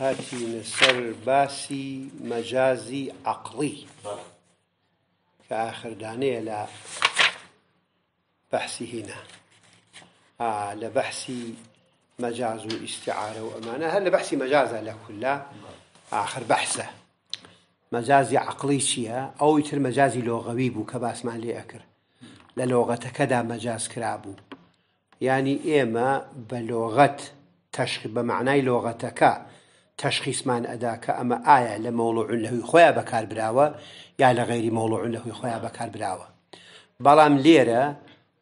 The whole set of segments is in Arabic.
هاتي نسر باسي مجازي عقلي كآخر داني لا بحثي هنا آه لبحثي مجاز الاستعارة وأمانة هل ئەمانە مجازة لكل آخر بحثة مجازي عقلي چییە؟ أو يتر مجازي لغوي بو كباس باسمان لێ ئەکرد لە لۆغەتەکەدا مەجاز کرابوو ینی ئێمە بە لۆغەت تەشق تەشخیسمان ئەدا کە ئەمە ئایا لە مەوڵعون لەهوی خۆیان بەکار براوە یا لە غێری مەوڵعون لەهوی خۆیان بەکار براوە بەڵام لێرە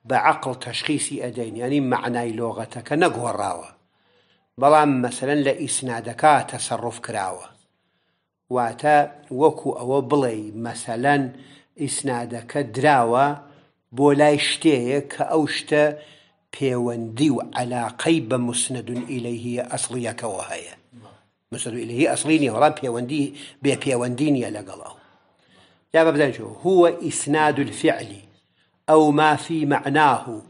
بە عقل تەشخیسی ئەدەین ینی معنای لۆغەتەکە نەگۆڕاوە بەڵام مەسەرەن لە ئیسنادەکە تەسەڕف کراوە واتە وەکو ئەوە بڵێ مەسەلەن ئیسنادەکە دراوە بۆ لای شتەیە کە ئەو شتە پەیوەندی و علاقەی بە مسندون ئیلەی هەیە ئەسڵیەکەەوە هەیە مثلا اللي هي اصليني ورام بيوندي بيونديني لقلاه يا شو هو إسناد الفعل أو ما في معناه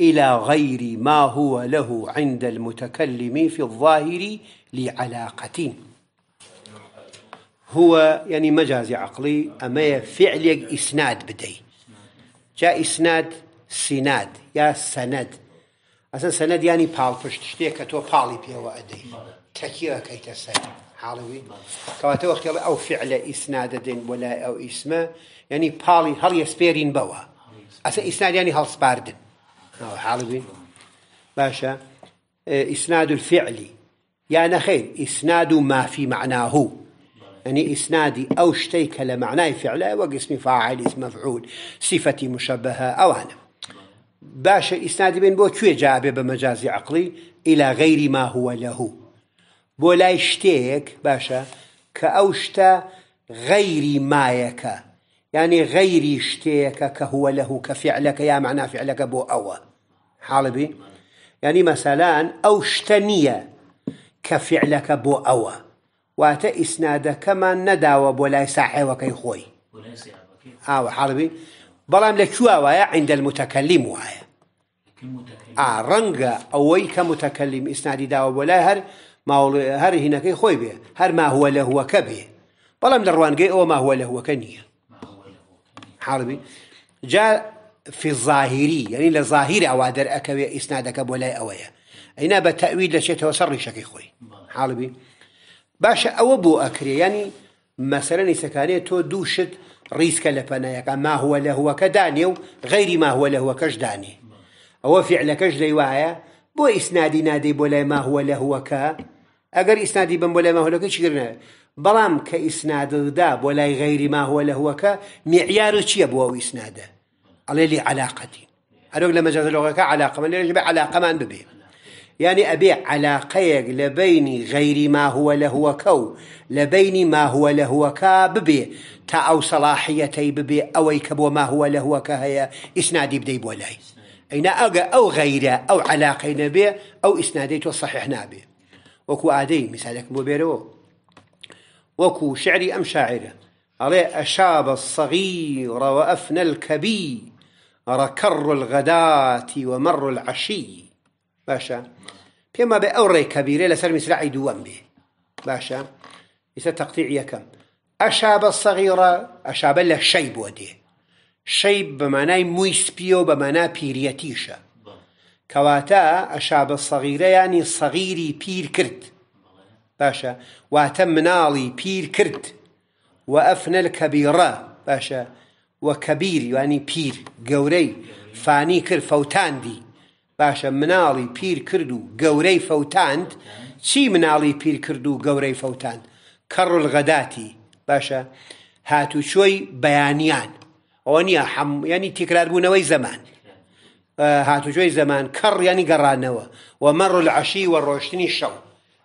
إلى غير ما هو له عند المتكلم في الظاهر لعلاقة هو يعني مجازي عقلي أما فعل إسناد بدي جاء إسناد سناد يا سند أصلا سند يعني بالبشت شتيك تو بالي بيوا أدي تكيرا كي تسهل حالوي كواتا وقت او فعل اسناد دين ولا او اسم يعني بالي هل يسبيرين بوا اسا اسناد يعني هل سباردن حالوي باشا اسناد الفعل يعني خير اسناد ما في معناه يعني إسنادي أو شتيك لمعناه فعلا وقسم فاعل اسم مفعول صفة مشبهة أو أنا باشا إسنادي بين بو كوي جابه بمجازي عقلي إلى غير ما هو له بۆ لای شتەیەک باشە کە ئەو شتە غەیری مایەکە یعنی غەیری شتەیەکە کە هوە لە و کە فعلەکە یا معنافعلەکە بۆ ئەوە حاڵبی ینی مەسەلاەن ئەو شتە نییە کە فعلەکە بۆ ئەوە واتە ئیسنادەکەمان نەداوە بۆ لای ساحێوەکەی خۆی ئاوە حاڵبی بەڵام لە عند المتكلم وایە ڕەنگە ئەوەی کە متەکەلیم ئیسنادی داوە بۆ لای هەر ماوڵ هەر هینەکەی خۆی بێ هەر ماهوە لە هوەکە بێ بەڵام لە ڕوانگەی ئەوە هو لە هوەکە نییە حڵبی جاء في الظاهري يعني لظاهر ادر أكوي إسنادك بولاي أويا أين بتأويل لشيء توسر شكي خوي حالبي باش أو بو أكري يعني مثلا سكانية تو دوشت ريسك لبنايك ما هو لهو كدانيو غير ما هو لهو كجداني أو فعلكش ديوايا بو إسنادي نادي بولاي ما هو لهو كداني ئەگەر ئیسنادی بم بۆ لای ماهولەکە چگر بلام بەڵام کە ئیسناددا بۆ لای غەیری ماهوە لە هوەکە میعیار چییە بۆ ئەو ئیسنادە ئەڵێ لی علااقەتی هەرۆک لە مەجاز لۆغەکە علااقمە لێرەش بە علااقمان ببێ ینی ئەبێ علااقەیەک لە بینی غەیری ماهوە لە هوەکە و لە بینی ماهوە لە هوەکە ببێ تا ئەو سەلاحیەتەی ببێ ئەوەی کە بۆ ماهوە لە هوەکە هەیە ئیسنادی بدەی بۆ لای ئەینە ئەگە ئەو غەیرە ئەو علااقی نەبێ ئەو ئیسنادەی تۆ صحح نابێ وكو عادي مثالك بۆ بيرو وكو شعري أم شاعرة ئەڵێ أشاب الصغير وأفنى الكبي ركر الغداة ومر العشي باشا فيما بأوري كبيرة لسر مثل لەسەر میسرعی باشا إذا باشە ئیسە أشاب الصغيرة أشاب الله شيب لە شيب بمعنى مويسبيو بمعنى بەمانای كواتا أشاب الصغيرة يعني صغيري بير كرت باشا واتمنالي بير كرت وأفن الكبيرة باشا وكبير يعني بير قوري فاني كر فوتاندي باشا منالي بير كردو قوري فوتاند شي منالي بير كردو قوري فوتاند كر الغداتي باشا هاتو شوي بيانيان ونيا حم يعني تكرار بو زمان هاتوجۆی زەمان کەڕ ینی گەڕانەوە و مەڕ عشی و ڕۆشتنی شەو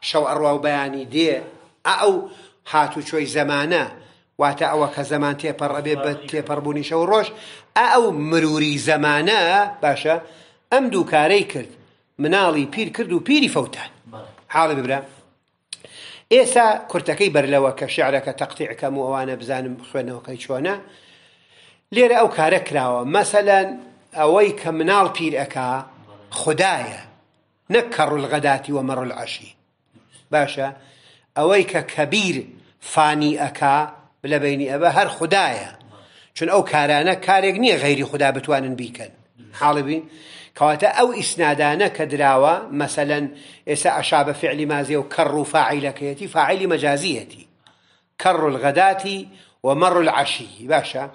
شەو ئەڕوا و بەیانی دێ ئەو هاتوچۆی زەمانە واتە ئەوە کە زەمان تێپەڕەبێ بە تێپەڕبوونی شەو ڕۆژ ئەو مروری زەمانە باشە ئەم دوو کارەی کرد مناڵی پیر کرد و پیری فەوتان حاڵە ببرە ئێستا کورتەکەی بەرلەوە کە شعرەکە تەقتیعکەم و ئەوانە بزانم خوێنەوەکەی چۆنە لێرە ئەو کارە کراوە مەسەلەن أويك من مناڵ أكا خدايا نكر الغداة ومر العشي باشا أويك كبير فاني أكا بلا بيني أبا هر خدايا شن أو كارانا کارانە کارێک خدا بتوان بيكا حاڵبی بي كواتا أو إسنادانا دراوە مثلا إسا أشاب فعل مازي مازیە و فاعل و فاعیلەکەیەتی كر الغداة ومر العشي باشا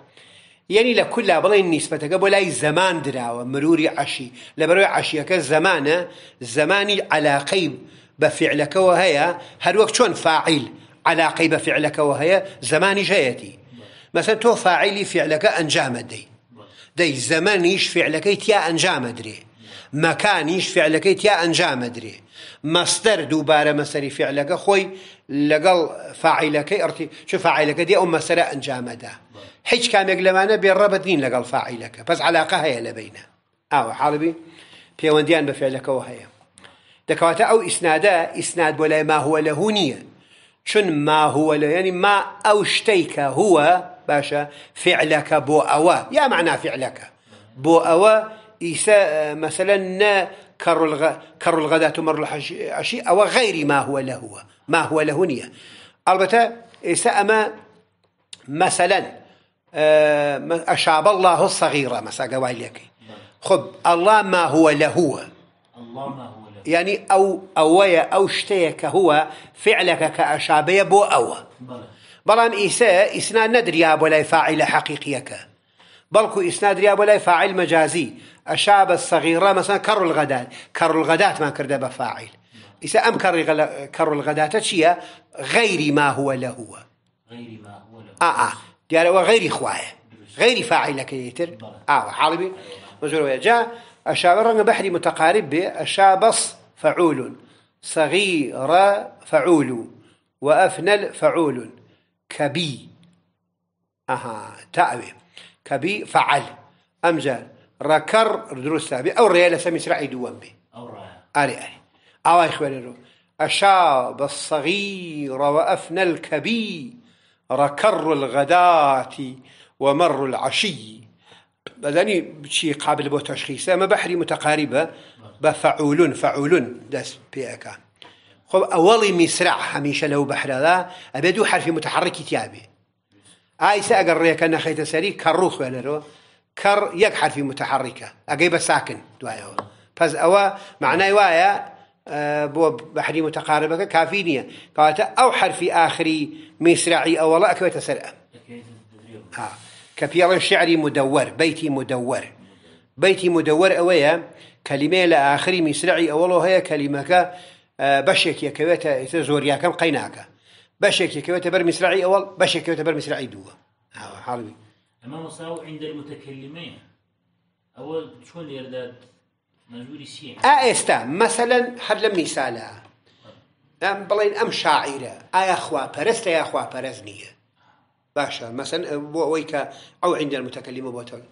یعنی يعني لە کولا بڵین نیسبەتەکە بۆ لای زەمان دراوە مروری عشی لە بەرەوەی عشیەکە زەمانە زەمانی علاقەی بە فعلەکەەوە هەیە هەروەک چۆن فاعیل علاقەی بە فعلەکەەوە هەیە زمانی ژەیەتی مەسەر تۆ فاعیلی فعلەکە ئەنجامە دەی دەی زەمانیش فعلەکەی تیا ئەنجامە درێ مەکانیش فعلەکەی تیا ئەنجامە درێ مەستەر دووبارە مەسەری فعلەکە خۆی لەگەڵ فاعیلەکەی ئەرتی چ فاعیلەکە دی ئەو مەسرە ئەنجامەدا هیچ يقلمانا بين بێ ڕەبەت نین لەگەڵ بس علاقة هي هەیە لە بینە ئاوە حاڵبی پەیوەندیان بە فێلەکەەوە هەیە دەکەواتە ئەو ئیسنادە ئیسناد بۆ لای ماهوە لە هو له چون ماهوە لە ینی ما ئەو شتێکە هوە باشە فعلەکە بۆ ئەوە یا معنا فعلەکە بۆ ئەوە ئیسە اه، مەسەلەن نە كر الغداة تمر العشي أو غير ما هو له ما هو له نية البته إساء ما مثلا أه، أشعب الله الصغيرة مثلا قواليك خب الله ما هو لهو الله ما هو يعني أو أويا أو شتيك هو فعلك كأشعب يبو أو بل أم إيساء إسنا ندري ندرياب ولا فاعل حقيقيك بل كو إسنا ندري درياب ولا فاعل مجازي أشعب الصغيرة مثلا كر الغدات كر الغدات ما كرد بفاعل إيساء أم كر الغدات شيء غير ما هو لهو غير ما هو لهو آه آه دیارە ئەوە غەیری خوایە غەیری فاعیلەکەی تر ئاوە آه، حاڵبی مەزۆرەوەە جا ئەشاوە ڕەنگە بەحری متەقارب بێ ئەشا بەس صغير فعول وأفنل فعول كبي أها تأوي كبي فعل أمجا ركر دروس تابي أو ريال سمي سرعي دوام بي أو ريال أري أري اوا آه، أخواني الشاب الصغير وأفنى الكبير ركر الغداة ومر العشي بدني يعني شي قابل بو تشخيصه ما بحري متقاربه بفعولون فعولون دس بيكا خب اولي مسرع هميشه لو بحر لا ابدو حرف متحرك تيابي آي سأقر ريك انا خيت سري كروخ ولرو كر يك حرف متحركه اجيب ساكن دوايا بس اوا معناه وايا بۆ بەحری متەقاربەکە کافی نییە کەواتە ئەو حرفی ئاخری میسرعی ئەوەڵە ئەکوێتە سەر ئەم کە پیاڵێ شعری مدەوەر بەیتی مدەوەر بەیتی مدەوەر ئەوەیە کەلیمێ لە ئاخری میسرعی ئەوەڵۆ هەیە کەلیمەکە بەشێکیەکەوێتە ئێتە زۆریاکەم قەیناکە بەشێکیەکەوێتە بەر میسرعی ئەوەڵ بەشێکەوێتە بەر میسرعی دووە حاڵوی ئەمە مساو عند المتەکلمەیە ئەوە چۆن لێردات ئا ئێستا مەسەەن هەر لە میسالە ئەم بڵێن ئەم شاعیرە ئایا خواپەرستە یا خواپەرست نییە باشە مەسەن بۆ ئەوەی کە ئەو عندە متەکەلیمە بۆتەوە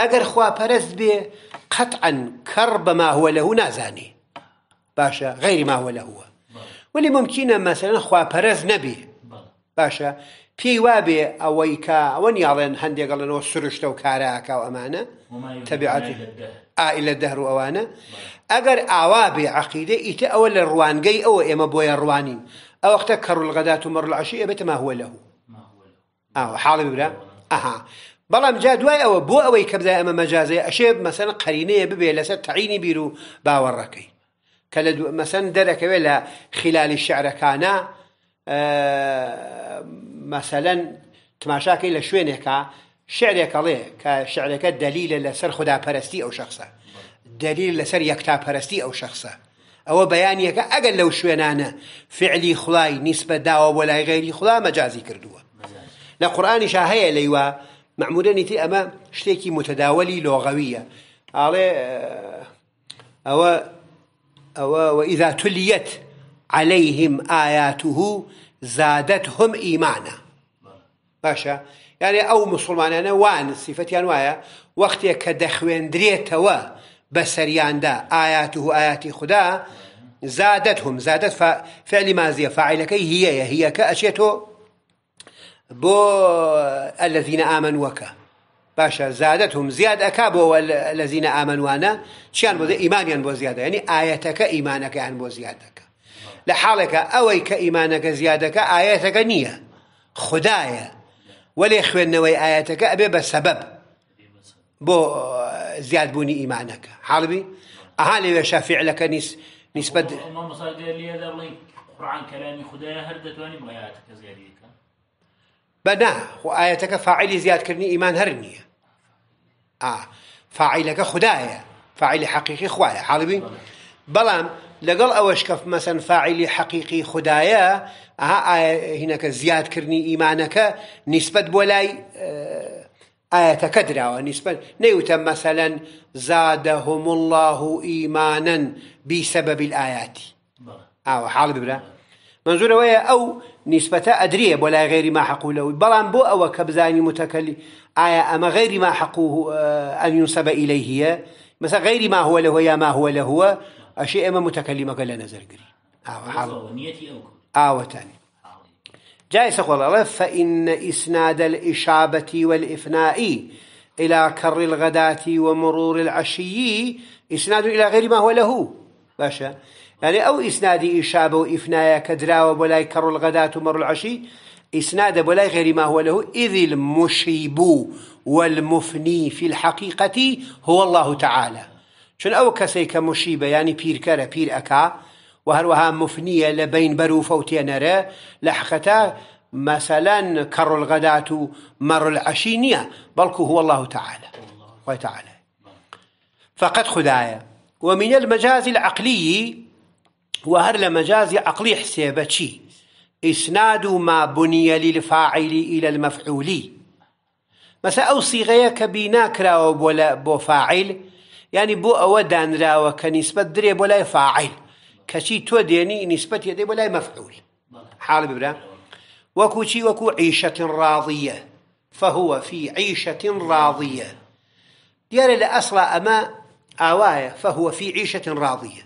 ئەگەر خواپەرست بێ قەتعەن کەڕ بەما هوە لەهوو نازانی باشە غیری ماوە لە هووە ولی ممکنە مەسەن خواپەرست نەبێ باشە پێی وابێ ئەوەی کا ئەوە نیاڵێن هەندێکگەڵەوە سروشتە و کاراکە و ئەمانە تەبیعاتی. ئائلە دهر و أجر أعواب عقيدة إتى أول الروان جي أو إما بويا ئێمە أو اختكر الغداة مر العشية و مەڕلعشی ئەبێتە ماهوە لەهو ئاوە أها أها ئەها بەڵام جا دوای ئەوە بۆ ئەوەی کە بدای ئەمە مەجازێ ئەشێ مەسەن قەرینەیە ببێ لەسەر تەعینی بیر و باوەڕەکەی کە لە مەسەن دەرەکەوێت لە آه، مثلا تماشاكي مەسەلەن شعرك عليه كشعرك دليل لسر خدا پرستی او شخصه دليل لسر يكتا پرستی او شخصه او بيان يك أجل لو شوينانا فعلي خلاي نسبة داو ولا غيري خلا مجازي كردوه قران شاهية ليوا معمودين تي اما شتيكي متداولي لغوية على او او واذا تليت عليهم آياته زادتهم إيمانا باشا یعنی يعني ئەو مسلمانانە وان سیفەتیان وایە وەختێک کە دەخوێندرێتەوە بە سەریاندا ئايات و ئاياتی خوددا زادت هم زادت فعلی مازیە فعیلەکەی هي, هي ئەچێتۆ بۆ الذين امنوا باشە زادت هم زیاد ئەک بۆەوە امنوا ئامنوانە چیان بۆ ئیمانیان بۆ زیادە ینی ئاەتەکە ئیمانەکەیان بۆ زیادەکە لە حاڵێکە ئەوەی کە ئیمانەکە زیادەکە ئاەتەکە نییە خدایە ولی خوێندنەوەی ئاەتەکە ئەبێ بە سەبەب بۆ زیادبوونی ئیمانەکە حڵبی ئەها لێوێ شەفیعلەکە نیست نسبت بەنا فاعلي زياد زیادکردنی إيمان هەر آه فاعلك خدايا فاعلي حقيقي خوايا حڵبی بەڵام لەگەڵ ئەوەش کەف مەسەن فاعلی حەقیقی خدایە هینەکە زیادکردنی ئیمانەکە نیسبەت بۆ لای اه، ئاەتەکە دراوە نیسبەت نەیوتە مەسەلەن زادەهم الله ئیمانەن بیسەبەبی ئاياتی ئاوە حاڵ ويا منزورەوەیە ئەو نیسبەتە ئەدریە بۆ لای غێری ماحقولەوەی بەڵام بۆ ئەوە کە بزانی متەکەلی ئایا ئەمە غێری ماحقوه اه، ان ينسب إليه هەیە مثلا غير ما هو له يا ما هو له أشيء ما متكلمه قال لنا زرقري او آه، حاضر او تاني جائز قول الله فإن إسناد الإشابة والإفناء إلى كر الغداة ومرور العشي إسناد إلى غير ما هو له باشا يعني أو إسناد إشابة وإفناء كدراء ولا كر الغداة ومرور العشي إسناد ولا غير ما هو له إذ المشيب والمفني في الحقيقة هو الله تعالى چون ئەو کەسەی کە يعني بەیانی پیرکەرە پیر ئەکا و هەروەها مفنیە لە بین بەر و فەوتێنەرە لە حقەتە مەسەلەن کەڕلغەدات و مەڕلعەشی هو الله تعالى تعالى فقط خدایە ومن المجاز العقلي وهر لمجاز عقلي حسابتشي إسناد ما بني للفاعل إلى المفعول مثلا أو صيغة كبينا كراو بو فاعل ینی بۆ ئەوە دانراوە کە نیسبەت درێ بۆ لای فاعیل کەچی تۆ دێنی نیسبەت یدەی بۆ لای مەفعول حاڵ وكو وەکو چی وەکو عیشەت فهو في عيشة راضية ديار لأصل أما آواية فهو في عيشة راضية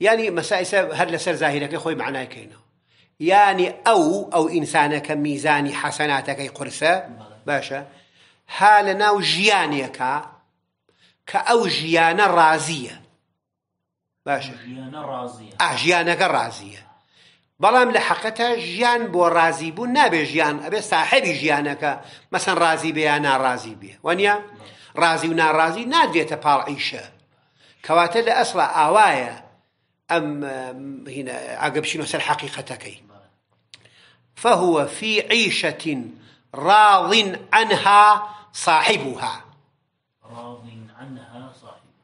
يعني مسائل هر لسر ظاهرك خوي معناه كينه يعني أو أو إنسانك ميزان حسناتك قرسة باشا هالنا وجيانك كأو كأوجيانا رازية باشا أوجيانا رازية أحجيانا آه، رازية بلام لحقتها جيان بو رازي بو نابي جيان أبي صاحبي جيانك مثلا رازي بي أنا رازي بي وانيا رازي ونا رازي نادية تبار عيشة كواتل أصلا آوايا أم هنا عقب شنو سال حقيقتك فهو في عيشة راض عنها صاحبها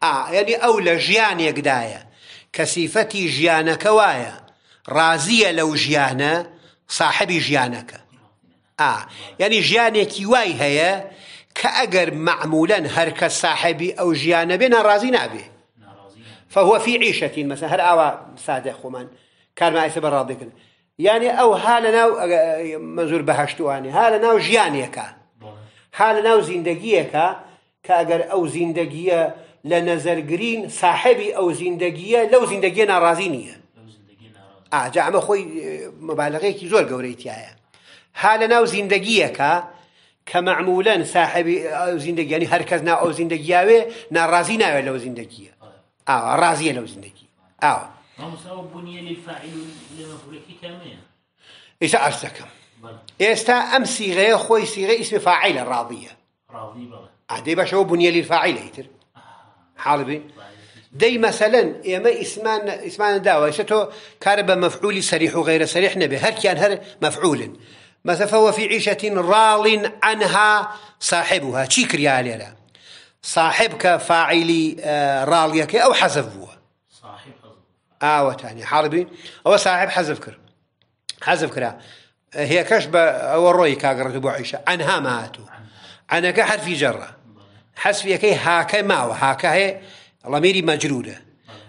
ئاینی ئەو لە ژیانێکدایە کە سیفەتی ژیانەکە وایە لو لەو ژیانە ساحبی ژیانەکە ئا یعنی ژیانێکی وای كأجر کە هرك صاحبي أو جيانا بنا ژیانە بێنە فهو في عيشة مثلا هر أوا سادة خمان كان ما يسبب راضي يعني أو هالنا مزور بهشتواني هالنا جيانيكا هالنا زندقيكا كأجر أو زندقية لنظر جرين صاحبي او زندگيه لو زندگيه ناراضي نيه زندگي اه جا خوي آه، مبالغه كي زور قوريتي هيا حالا ناو زندگيه كا كمعمولا صاحبي آه، يعني او زندگي يعني هركزنا او زندگيه وي ناراضي لو زندگيه طيب. اه راضيه لو زندگيه اه مصاب بنيه للفاعل لمفعول كي تامين ايش ارسكم استا ام صيغه خوي سيغي اسم فاعلة راضيه راضي بله آه، عادي باش هو بنيه للفاعلة يتر حالبي دي مثلا مەسەلەن ئێمە اسمان اسمان داوایشە تۆ کار بە مەفعولی صريح و غیرە سەریح نەبێ هەرکیان مفعول مثلا فهو في عيشة رال عنها صاحبها چی کریا لێرە صاحبك او حذفه صاحب حذف اه وتاني حاڵبی او صاحب حذف كر حذف كر هي كشبه او ڕۆی کاگەڕێت ابو عيشه عنها ماتوو عنك حرف جره كي هاكا ماو هاكا هي لاميري مجرودة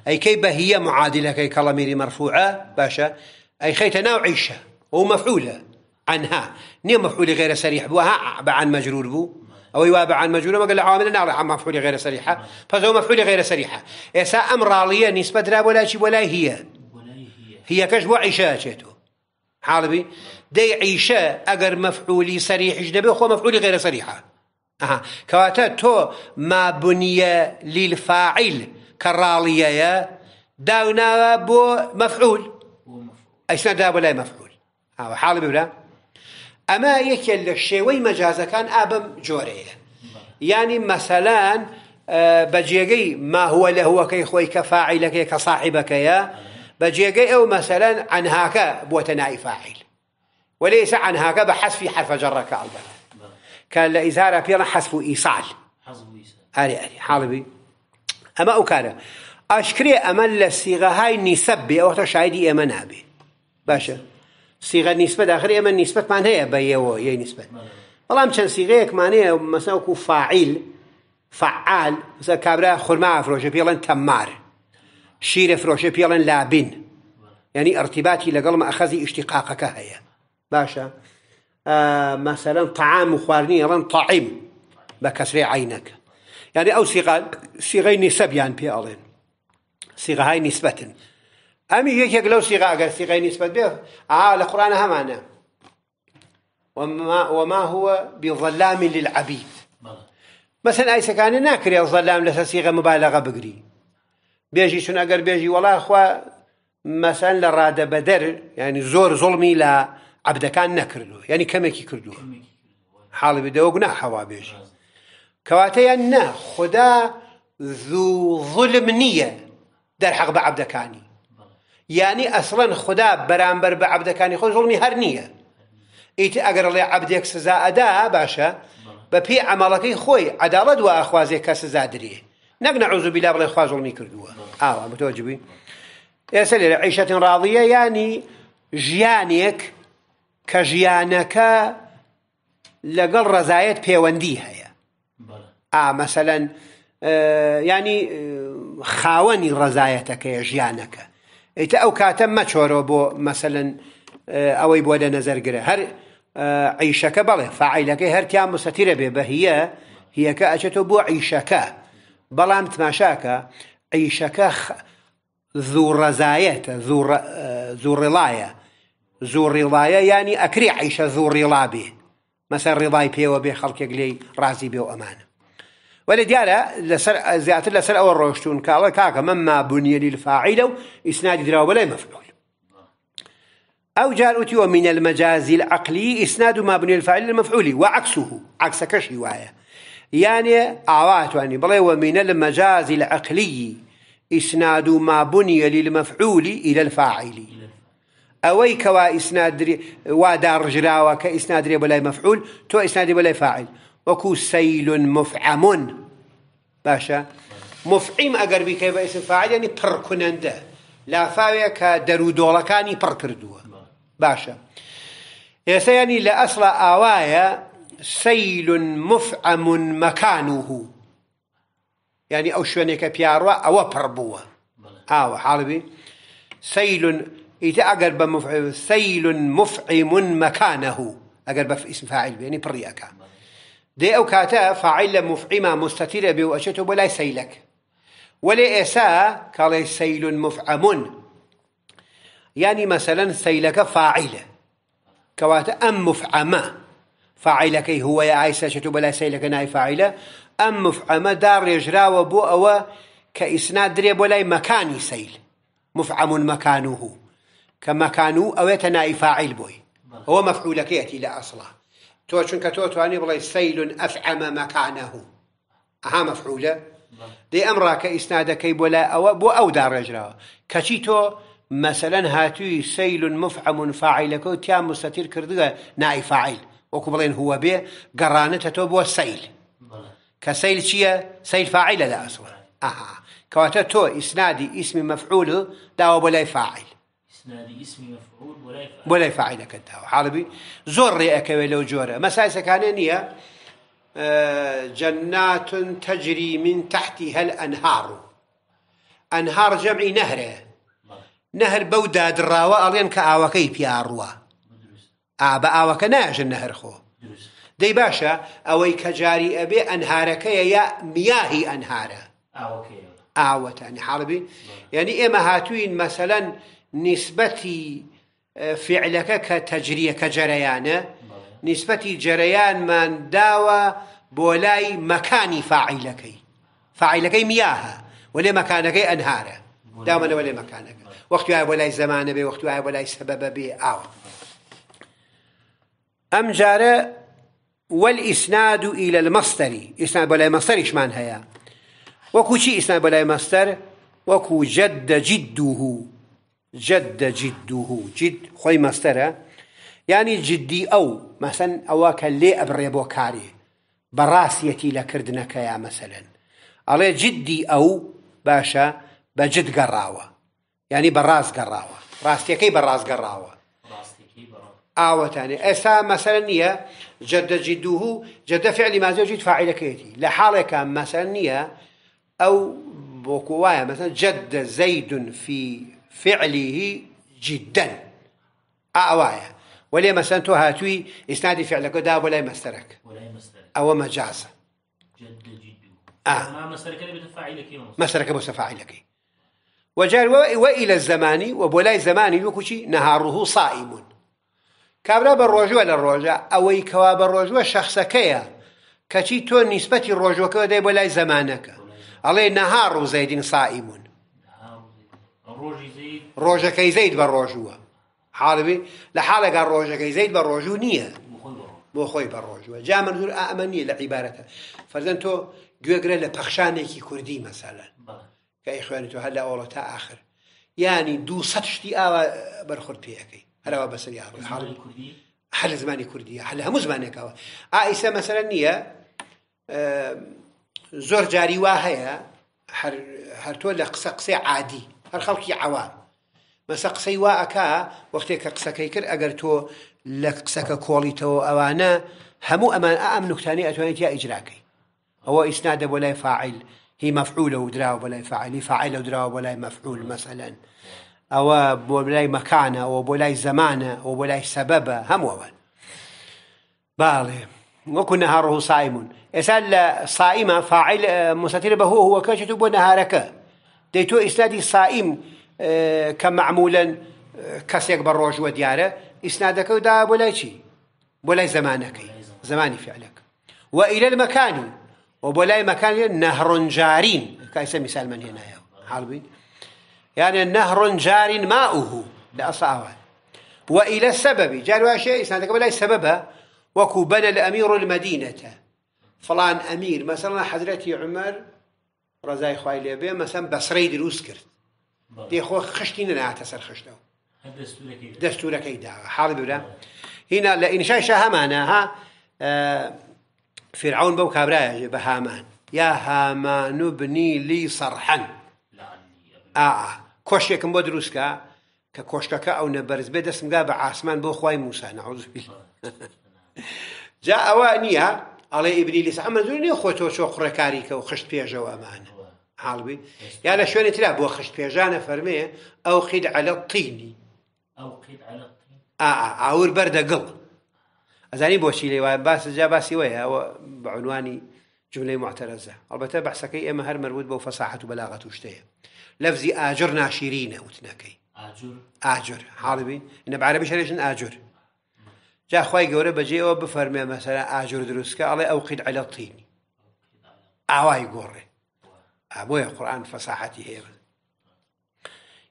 أي كيبة هي معادلة كي كلاميري مرفوعة باشا أي خيت ناو عيشة هو مفعولة عنها ني مفعول غير صريح بوها عن مجرور بو أو يوابع عن مجرورة ما قال عامل نار عن غير صريحة فهو مفعول غير صريحة إسا أمر عالية نسبة لا ولا شيء ولا هي هي كاش بو عيشة شيتو حالبي دي عيشة أجر مفعولي صريح جدبي هو مفعولي غير صريحة أها كواتا تو ما بني للفاعل كرالية يا داونا بو مفعول أيش دا ولا مفعول ها آه، حال بلا آه. أما يكل وي مجازا كان أبم جوريا يعني مثلا آه، بجيجي ما هو له هو كي خوي كفاعلك كصاحبك يا بجيجي أو مثلا عن هاكا بوتنائي فاعل وليس عن هاكا بحس في حرف جرك البته كان لإزارة بيرا حسب إيصال حسب إيصال أري أري حالبي أما أكارا أشكري أمل للصيغة هاي نسبة أو حتى شايدي أمن أبي باشا صيغة نسبة داخل إيمان نسبة ما هي بيو هي نسبة والله مشان چەند سیغەیەک مثلا كو فاعل فعال مثلا كابرا خورما فروشة بيلا تمار شير فروشة بيلا لابن يعني ارتباطي لقلم أخذي اشتقاقك هەیە باشا آه، مثلا طعام خوارني رن طعيم بكسري عينك يعني او صيغه صيغه نسبيان يعني بي ارين صيغه هاي نسبه امي هيك لو صيغه اگر سيغين نسبه بيه اه القران هم انا وما وما هو بظلام للعبيد مثلا اي سكان ناكري ظلام لسا صيغه مبالغه بقري بيجي شنو اگر بيجي والله اخوه مثلا لراده بدر يعني زور ظلمي لا عبدەکان نەکردووە ینی کەمێکی کردووە حاڵی بدەوە گونا هەوا بێژی کەواتەیە نە خدا زوو ظلم نییە دەرحەق بە عبدەکانی ینی ئەسڵەن خدا بەرامبەر بە عبدەکانی خۆی زڵمی هەر نییە ئیتی ئەگەر ڵێ عبدێک سزا ئەدا باشە بە پێی ئەمەڵەکەی خۆی عداڵەت وە ئاخوازێک کە سزا درێ نەگنە عوزبیلا بڵێ خوازڵمی کردووە ئاوا بتۆجببی ئێستا لێرە عیشەتین ڕاضیە ینی ژیانێک کە ژیانەکە لەگەڵ ڕزایەت پەیوەندی هەیە ئامەسەەن ینی خاوەنی ڕزایەتەکەی ژیانەکە ئیتە ئەو کاتە مەچۆرۆ بۆ مەسەن ئەوەی بۆ لە نەزەرگرە هەر عیشەکە بڵێ فعیلەکەی هەرتیان مسەتیرە بێ بە هیە هیەکە ئەچێتەوە بۆ عیشەکە بەڵام تماشاکە عیشەکە زوو ڕزایەتە زوو ڕێڵایە زور رضايا يعني أكري عيشة زور رضا به مثلا رضاي پێوە وبي خەڵکێک لێی رازي بێ وأمانة ولديالا ولی دیارە لەسەر زیاتر لەسەر ئەوە ڕۆشتون کاڵە کاکە مەما بنیێلی الفاعیلە و ئیسنادی دراوە بەلای مەفعول ئەو جار وتی ما بني الفاعل المفعول وعكسه عكس وایە يعني ئاواتوانی بڵێ بلاي ومن المجاز العقلي إسناد ما بني للمفعول إلى الفاعل ئەوەی کەوا ئیسنادری واداڕژراوە کە ئیسنادرێ بەلای مەفعول تۆ ئیسنادی بەلای فاعل وەکو سەیلون مفعمون باشە مفعیم ئەگەر بیکەی بە يعني فاعلێنی پڕکونەندە لا کە دەرودۆڵەکانی پڕ کردووە باشە ئێستا ینی لە ئەسڵە ئاوایە سيل مفعم مكانه ینی ئەو شوێنێکە پیاڕوە ئەوە پڕ بووە ئاوە حاڵبی سەیل إذا أقرب سيل مفعم مكانه أقرب اسم فاعل يعني برياكا دي أو كاتا فاعل مفعمة مستتيرة بوأشته ولا سيلك ولا إساء قال سيل مفعم يعني مثلا سيلك فاعل كواتا أم مفعمة فاعلك هو يا عيسى شتو بلا سيلك ناي فاعلة أم مفعمة دار يجرى وبو أو كإسناد دريب ولا مكاني سيل مفعم مكانه كما كانوا أو نائب فاعل بوي هو مفعولك يأتي لا أصلا تو چونك تو أني بلاي سيل أفعم مكانه أها مفعولة دي كإسناد كيب بلا أو بو أو دار رجلا كشي تو مثلا هاتوي سيل مفعم فاعل كو تيا مستتير كردغا ناي فاعل وكبرين هو به قرانة تو والسيل كسيل شيا سيل فاعل لا أصلا أها كواتتو إسنادي اسم مفعول داو بلاي فاعل اسناد مفعول ولا يفعل ولا يفعل كدا زور رئك ولو جوره مسائل كان نيه آه، جنات تجري من تحتها الأنهار أنهار جمع نهر نهر بوداد دراوة ألين كآوكي بياروا أبا آوك ناج النهر خو دي باشا اويك جاري أبي أنهارك يا مياهي أنهارة آوكي آوة يعني حالبي يعني إما هاتوين مثلا نسبتي آه، فعلك كتجريه كجريان نسبتي جريان من داوى بولاي مكان فاعلك فاعلك مياها میاهە مكانك مەکانەکەی ئەنهارە دامەنەوە مكانك وقت وەختی وایە زمان لای وقت بێ وەختی سبب بۆ او ام بێ والإسناد إلى المصدر إسناد مصدر ايش من هيا وكو شيء إسناد بلاي مصدر وكو جد جده جد جده جد خوي مصدر يعني جدي أو مثلا أواك لي أبري كاري براسيتي لكردنك يا مثلا علي جدي أو باشا بجد قراوة يعني براس قراوة راستيكي براس قراوة آوة تاني إسا مثلا هي جد جده جد فعل ما زوجي فاعل كيتي لحالك مثلا هي أو بوكوايا مثلا جد زيد في فعله جدا أعوايا ولی هاتوي إسناد فعلك اسنادی فعل مسترك ولا مسترك او مجاز جد جد آه. مسترک بتفاعلك مسترک بتفاعلك وجال وإلى الزمان وبولاي زماني يوكوشي نهاره صائم كابرا بالروجو على الروجا أو يكوا بالروجو شخص كيا كشي تو نسبة الروجو كوا بولاي زمانك الله نهار زيد صائم ڕۆژەکەی زەید بە ڕۆژووە حاڵبی لە حالەکە ڕۆژەکەی زەید بە ڕۆژوو نییە بۆ خۆی بە ڕۆژوە جا منزور ئەمە نیە لە عیبارەتە فەرزەن تۆ گوێگرە لە پەخشانێکی کوردی مەسالە کە خوێنی تۆ هەر لە ئەوڵە تا آخر ینی دو شتی ئاوە بەرخورد پێەکەی هەرەوە بەسەری حاڵی کوردی هەر لە زمانی کوردی هە لە هەموو زمانێکەوە ئائیسە مەسەرە نییە زۆر جاری وا هەیە هەر تۆ لە قسە قسێ عادی هەر خەڵکی عوام بس قسەی وا وقتي وەختێک کە قسەکەی کرد ئەگەر تۆ لە قسەکە کۆڵیتەوە ئەوانە هەموو ئەمان ئەم نوکتانی ئەتوانێت یا ئیجراکەی ئەوە ئیسنادە بۆ لای فاعل هی مەفعولە و دراوە بە لای فعلی فعلە و دراوە بە لای مەفعول مەسەلەن ئەوە بۆ لای مەکانە ئەوە بۆ لای زەمانە ئەو بۆ لای سەبەبە هەمووەوەن باڵێ وەکو نەهاڕه سایمون ئێستا لە سایمە فاعل اه، مستتیرە بە هۆ هوەکەچێت بۆ نەهارەکە دەی تۆ ئیسنادی کە آه، معمولەن آه، کەسێک بە ڕۆژوە دیارە ئیسنادەکە ودا بۆ لای چی بۆ لای زمانەکەی زمانی فعلەکە و ئیلە مەکانی و بۆ لای مەکان نەهڕۆنجارین من هنا حڵبین یانە نەهڕۆنجارین ماوه لە ئەساوان و ئیلە سەبەبی جارواشێ ئیسنادەکە بە لای سەبەبە وەکو بەنە لە ئەمیر فلان ئەمیر مثلا حەزرەتی عمەر ڕزای خوای لێبێ مثلا بەسرەی دروست کرد دێخۆ خشتی نەناتە سەر خشتەوە دەستورەکەی داوە حاڵی بورە هینا لە ئینشایشە هەمانە ها فرعون بەو کابراایە بە هامان یا هامان و بنی لی سەرحەن کۆشێکم بۆ دروستکە کە کۆشکەکە ئەو نەبەرز بێ دەستمگا بە ئاسمان بۆ خی موسان عوزبی جا ئەوە نییە ئەڵێ ئیبری لیس ئەمە زوری خۆ تۆ چۆ خوڕەکاری کە و خشت پێشەوە ئەمانە حالبين يعني شو أنا تلعب وخش بيجانا فرمية أو خيد على الطيني أو خيد على الطين آه آه عور برد قل أزاني بوشي لي باس جا باسي ويا بعنواني جملة معترزة البته بحسكي إما مرود بو فصاحة وبلاغة وشتيه لفظي آجر ناشرينة وتناكي آجر آجر حالبين إن بعربي شريشن آجر جا خوي جوره بجي او بفرمية مثلا اجر دروسك على اوقد على الطين اواي جوره أبويا القرآن فصاحتي هيرا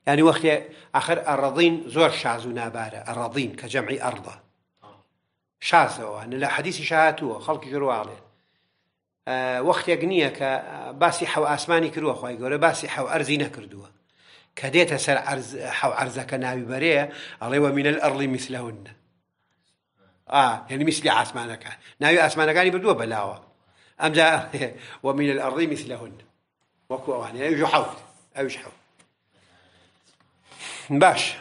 يعني وقت آخر أراضين زور شازو نابارة أراضين كجمع أرضا شازو أنا يعني لا حديثي شاهاتو خلق جروا عليه آه وقت يقنية كباسي حو أسماني كروا أخوة يقول باسي حو أرزي نكردوا كديت سر عرز حو عرزك نابي بريه الله من الأرض مثلهن آه يعني مثل عثمانك ناوي عثمانك يعني بدوه بلاوة أم جاء ومن الأرض مثلهن وكو أوهن يعني يحاول أو حوت باش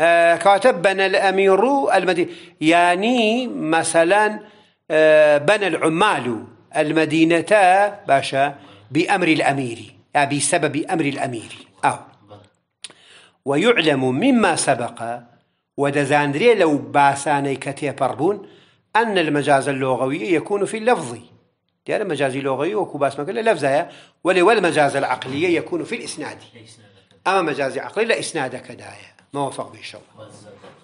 آه، كاتب بنى الأمير المدينة يعني مثلا آه، بنى العمال المدينة باشا بأمر الأمير يعني بسبب أمر الأمير أو آه. ويعلم مما سبق ودزاندري لو باساني كتيبربون أن المجاز اللغوي يكون في اللفظ ديال مجازي اللغوي وكوباس ما قال لفظها ولي والمجاز العقلية يكون في الإسناد أما مجازي عقلي لا إسناد كدايا موفق بإن شاء الله